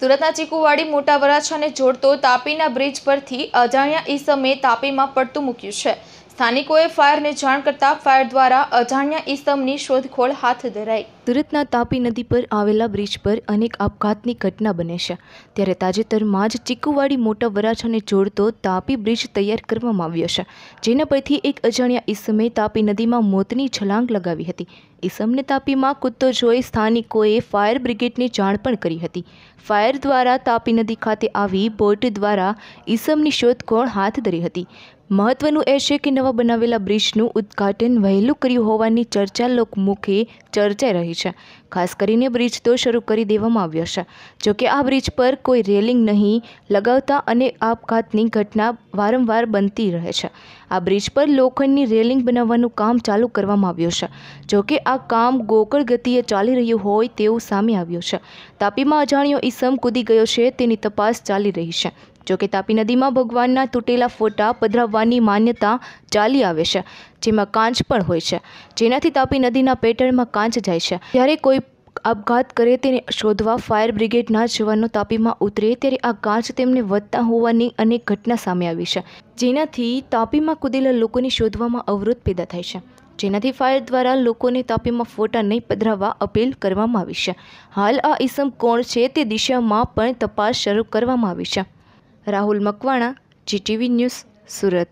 સુરતના ચીકુવાડી મોટા વરાછાને જોડતો તાપીના બ્રિજ પરથી અજાણ્યા ઈસમે તાપીમાં પડતું મૂક્યું છે સ્થાનિકોએ ફાયરને જાણ કરતા ફાયર દ્વારા અજાણ્યા ઇસમની શોધખોળ હાથ ધરાઈ સુરતના તાપી નદી પર આવેલા બ્રિજ પર અનેક આપઘાતની ઘટના બને છે ત્યારે તાજેતરમાં જ ચીકુવાડી મોટા વરાછાને જોડતો તાપી બ્રિજ તૈયાર કરવામાં આવ્યો છે જેના પરથી એક અજાણ્યા ઇસમે તાપી નદીમાં મોતની છલાંગ લગાવી હતી ઇસમને તાપીમાં કૂદતો જોઈ સ્થાનિકોએ ફાયર બ્રિગેડને જાણ પણ કરી હતી ફાયર દ્વારા તાપી નદી ખાતે આવી બોટ દ્વારા ઇસમની શોધખોળ હાથ ધરી હતી મહત્વનું એ છે કે નવા બનાવેલા બ્રિજનું ઉદ્ઘાટન વહેલું કર્યું હોવાની ચર્ચા લોકમુખે ચર્ચાઈ રહી છે ખાસ કરીને બ્રિજ તો શરૂ કરી દેવામાં આવ્યો છે જોકે આ બ્રિજ પર કોઈ રેલિંગ નહીં લગાવતા અને આપઘાતની ઘટના વારંવાર બનતી રહે છે આ બ્રિજ પર લોખંડની રેલિંગ બનાવવાનું કામ ચાલુ કરવામાં આવ્યું છે જોકે આ કામ ગોકળ ગતિએ ચાલી રહ્યું હોય તેવું સામે આવ્યું છે તાપીમાં અજાણ્યો ઈસમ કૂદી ગયો છે તેની તપાસ ચાલી રહી છે જોકે તાપી નદીમાં ભગવાનના તૂટેલા ફોટા પધરાવવાની માન્યતા ચાલી આવે છે જેમાં કાંચ પણ હોય છે જેનાથી તાપી નદીના પેટળમાં કાંચ જાય છે જ્યારે કોઈ આપઘાત કરે તેને શોધવા ફાયર બ્રિગેડના જવાનો તાપીમાં ઉતરે ત્યારે આ કાંચ તેમને વધતા હોવાની અનેક ઘટના સામે આવી છે જેનાથી તાપીમાં કૂદેલા લોકોને શોધવામાં અવરોધ પેદા થાય છે જેનાથી ફાયર દ્વારા લોકોને તાપીમાં ફોટા નહીં પધરાવવા અપીલ કરવામાં આવી છે હાલ આ ઇસમ કોણ છે તે દિશામાં પણ તપાસ શરૂ કરવામાં આવી છે રાહુલ મકવાણા જીટીવી ન્યૂઝ સુરત